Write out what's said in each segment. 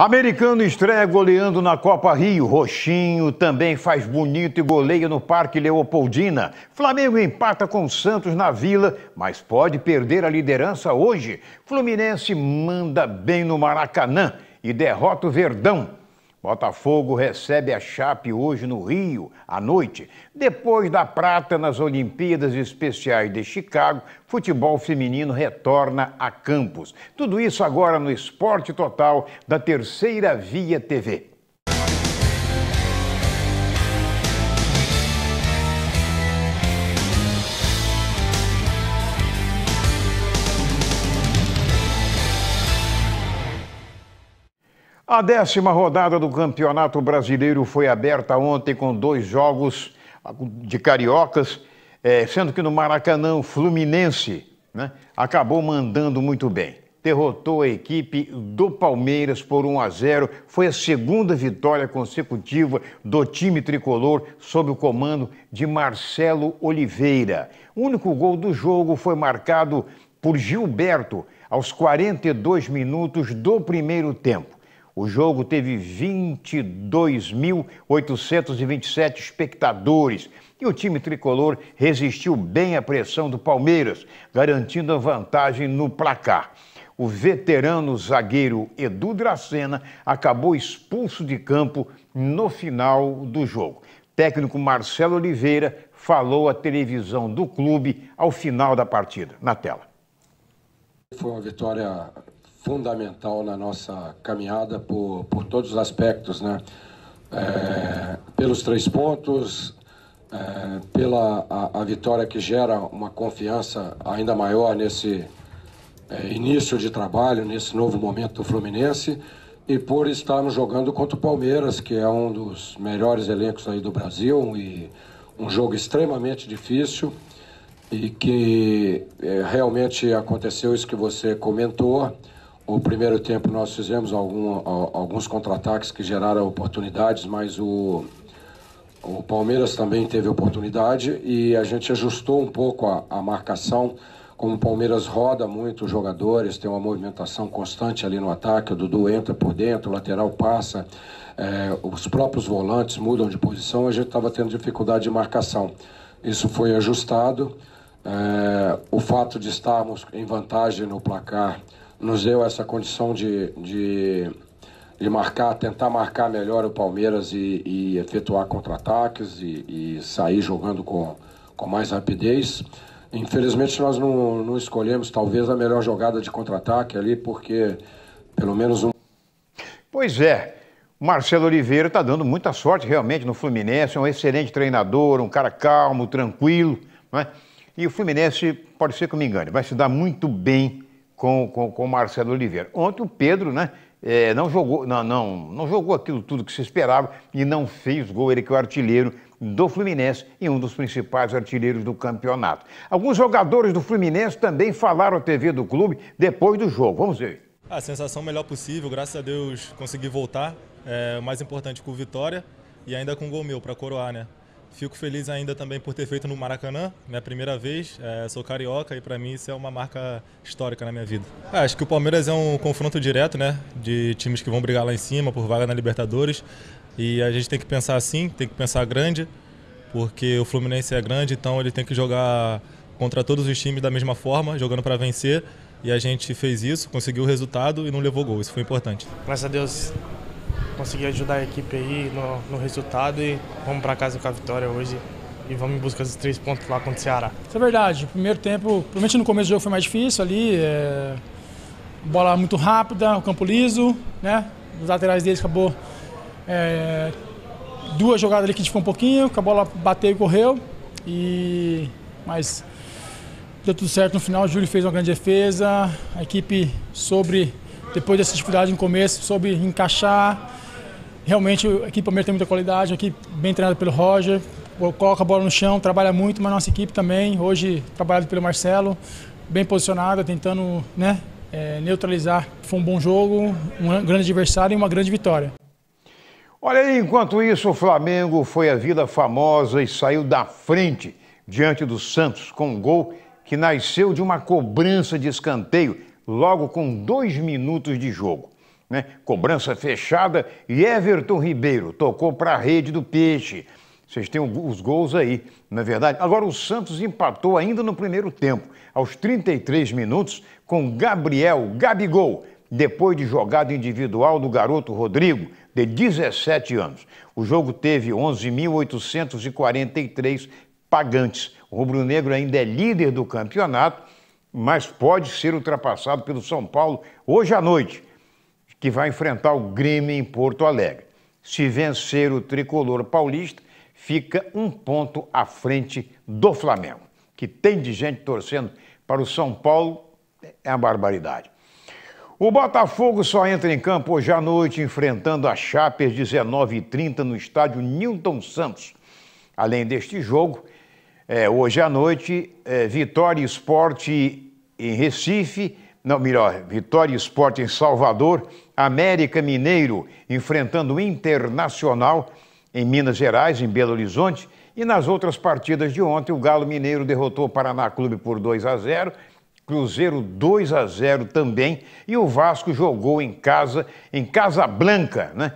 Americano estreia goleando na Copa Rio. Roxinho também faz bonito e goleia no Parque Leopoldina. Flamengo empata com Santos na Vila, mas pode perder a liderança hoje. Fluminense manda bem no Maracanã e derrota o Verdão. Botafogo recebe a Chape hoje no Rio, à noite. Depois da prata nas Olimpíadas Especiais de Chicago, futebol feminino retorna a campos. Tudo isso agora no Esporte Total da Terceira Via TV. A décima rodada do Campeonato Brasileiro foi aberta ontem com dois jogos de cariocas, é, sendo que no Maracanã o Fluminense né, acabou mandando muito bem. Derrotou a equipe do Palmeiras por 1 a 0. Foi a segunda vitória consecutiva do time tricolor sob o comando de Marcelo Oliveira. O único gol do jogo foi marcado por Gilberto aos 42 minutos do primeiro tempo. O jogo teve 22.827 espectadores e o time tricolor resistiu bem à pressão do Palmeiras, garantindo a vantagem no placar. O veterano zagueiro Edu Dracena acabou expulso de campo no final do jogo. técnico Marcelo Oliveira falou à televisão do clube ao final da partida. Na tela. Foi uma vitória fundamental na nossa caminhada por, por todos os aspectos, né? É, pelos três pontos, é, pela a, a, vitória que gera uma confiança ainda maior nesse é, início de trabalho, nesse novo momento do Fluminense, e por estarmos jogando contra o Palmeiras, que é um dos melhores elencos aí do Brasil e um jogo extremamente difícil e que é, realmente aconteceu isso que você comentou. O primeiro tempo nós fizemos algum, alguns contra-ataques que geraram oportunidades, mas o, o Palmeiras também teve oportunidade e a gente ajustou um pouco a, a marcação. Como o Palmeiras roda muito os jogadores, tem uma movimentação constante ali no ataque, o Dudu entra por dentro, o lateral passa, é, os próprios volantes mudam de posição, a gente estava tendo dificuldade de marcação. Isso foi ajustado. É, o fato de estarmos em vantagem no placar nos deu essa condição de, de, de marcar, tentar marcar melhor o Palmeiras e, e efetuar contra-ataques e, e, sair jogando com, com mais rapidez. Infelizmente nós não, não escolhemos talvez a melhor jogada de contra-ataque ali, porque pelo menos um. Pois é, Marcelo Oliveira está dando muita sorte realmente no Fluminense, é um excelente treinador, um cara calmo, tranquilo, né? E o Fluminense, pode ser que eu me engane, vai se dar muito bem com, com, com o Marcelo Oliveira. Ontem o Pedro, né? É, não jogou, não, não, não jogou aquilo tudo que se esperava e não fez gol. Ele que é o artilheiro do Fluminense e um dos principais artilheiros do campeonato. Alguns jogadores do Fluminense também falaram à TV do clube depois do jogo. Vamos ver. A sensação melhor possível, graças a Deus consegui voltar. É, mais importante com vitória e ainda com gol meu para coroar, né? Fico feliz ainda também por ter feito no Maracanã, minha primeira vez. É, sou carioca e para mim isso é uma marca histórica na minha vida. É, acho que o Palmeiras é um confronto direto, né? De times que vão brigar lá em cima por vaga na Libertadores. E a gente tem que pensar assim, tem que pensar grande, porque o Fluminense é grande, então ele tem que jogar contra todos os times da mesma forma, jogando para vencer. E a gente fez isso, conseguiu o resultado e não levou gol. Isso foi importante. Graças a Deus, conseguir ajudar a equipe aí no, no resultado e vamos para casa com a vitória hoje e vamos em busca dos três pontos lá contra o Ceará. Isso é verdade. Primeiro tempo, provavelmente no começo do jogo foi mais difícil ali. É... Bola muito rápida, o campo liso, né? Os laterais deles acabou. É... Duas jogadas ali que a gente um pouquinho, que a bola bateu e correu. E... Mas deu tudo certo no final. O Júlio fez uma grande defesa. A equipe sobre, depois dessa dificuldade no começo, soube encaixar Realmente o equipamento tem muita qualidade, aqui bem treinada pelo Roger, coloca a bola no chão, trabalha muito, mas nossa equipe também, hoje trabalhado pelo Marcelo, bem posicionada, tentando né, é, neutralizar. Foi um bom jogo, um grande adversário e uma grande vitória. Olha aí, enquanto isso, o Flamengo foi a vida Famosa e saiu da frente diante do Santos com um gol que nasceu de uma cobrança de escanteio logo com dois minutos de jogo. Né? Cobrança fechada e Everton Ribeiro tocou para a rede do Peixe. Vocês têm os gols aí, não é verdade? Agora o Santos empatou ainda no primeiro tempo, aos 33 minutos, com Gabriel Gabigol, depois de jogada individual do garoto Rodrigo, de 17 anos. O jogo teve 11.843 pagantes. O rubro-negro ainda é líder do campeonato, mas pode ser ultrapassado pelo São Paulo hoje à noite, que vai enfrentar o Grêmio em Porto Alegre. Se vencer o tricolor paulista, fica um ponto à frente do Flamengo. Que tem de gente torcendo para o São Paulo é uma barbaridade. O Botafogo só entra em campo hoje à noite, enfrentando a Chape às 19h30 no estádio Newton Santos. Além deste jogo, é, hoje à noite, é, Vitória Esporte em Recife não, melhor, Vitória Esporte em Salvador, América Mineiro enfrentando o Internacional em Minas Gerais, em Belo Horizonte, e nas outras partidas de ontem, o Galo Mineiro derrotou o Paraná Clube por 2 a 0, Cruzeiro 2 a 0 também, e o Vasco jogou em casa, em Casa Blanca, né?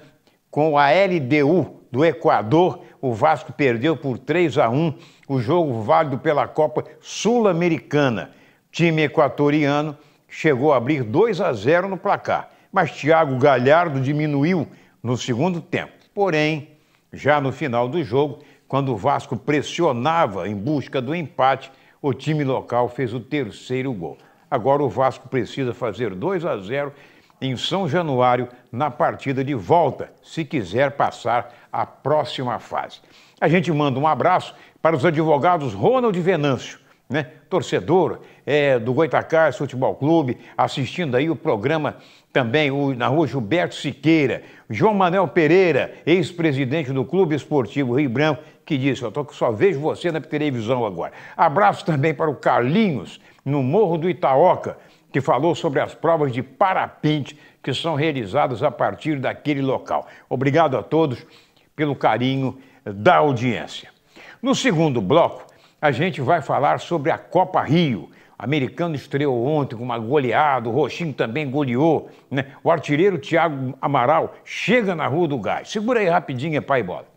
Com a LDU do Equador, o Vasco perdeu por 3 a 1 o jogo válido pela Copa Sul-Americana. Time equatoriano chegou a abrir 2 a 0 no placar, mas Thiago Galhardo diminuiu no segundo tempo. Porém, já no final do jogo, quando o Vasco pressionava em busca do empate, o time local fez o terceiro gol. Agora o Vasco precisa fazer 2 a 0 em São Januário na partida de volta, se quiser passar à próxima fase. A gente manda um abraço para os advogados Ronald Venâncio, né? torcedor é, do Goitacás Futebol Clube, assistindo aí o programa também o, na rua Gilberto Siqueira, João Manuel Pereira, ex-presidente do Clube Esportivo Rio Branco, que disse, eu tô, só vejo você na televisão agora. Abraço também para o Carlinhos, no Morro do Itaoca, que falou sobre as provas de parapente que são realizadas a partir daquele local. Obrigado a todos pelo carinho da audiência. No segundo bloco, a gente vai falar sobre a Copa Rio. O americano estreou ontem com uma goleada, o Roxinho também goleou. Né? O artilheiro Thiago Amaral chega na Rua do Gás. Segura aí rapidinho, é pai bola.